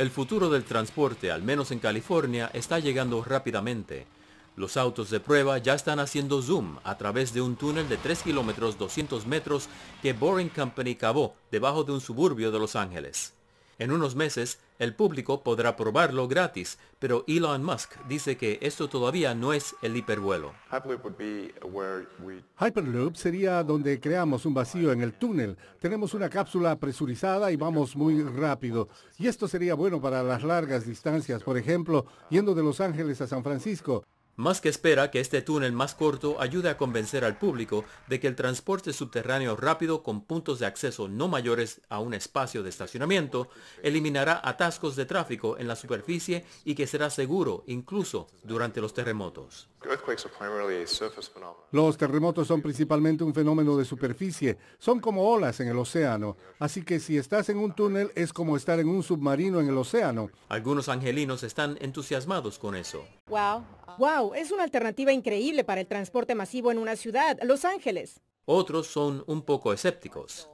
El futuro del transporte, al menos en California, está llegando rápidamente. Los autos de prueba ya están haciendo zoom a través de un túnel de 3 kilómetros 200 metros que Boring Company cavó debajo de un suburbio de Los Ángeles. En unos meses, el público podrá probarlo gratis, pero Elon Musk dice que esto todavía no es el hipervuelo. Hyperloop sería donde creamos un vacío en el túnel. Tenemos una cápsula presurizada y vamos muy rápido. Y esto sería bueno para las largas distancias, por ejemplo, yendo de Los Ángeles a San Francisco. Musk espera que este túnel más corto ayude a convencer al público de que el transporte subterráneo rápido con puntos de acceso no mayores a un espacio de estacionamiento eliminará atascos de tráfico en la superficie y que será seguro incluso durante los terremotos. Los terremotos son principalmente un fenómeno de superficie, son como olas en el océano, así que si estás en un túnel es como estar en un submarino en el océano. Algunos angelinos están entusiasmados con eso. Wow, wow es una alternativa increíble para el transporte masivo en una ciudad, Los Ángeles. Otros son un poco escépticos.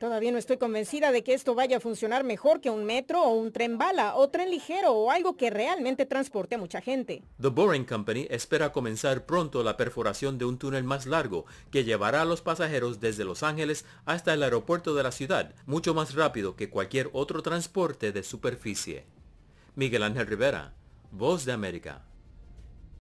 Todavía no estoy convencida de que esto vaya a funcionar mejor que un metro o un tren bala o tren ligero o algo que realmente transporte a mucha gente. The Boring Company espera comenzar pronto la perforación de un túnel más largo que llevará a los pasajeros desde Los Ángeles hasta el aeropuerto de la ciudad, mucho más rápido que cualquier otro transporte de superficie. Miguel Ángel Rivera, Voz de América.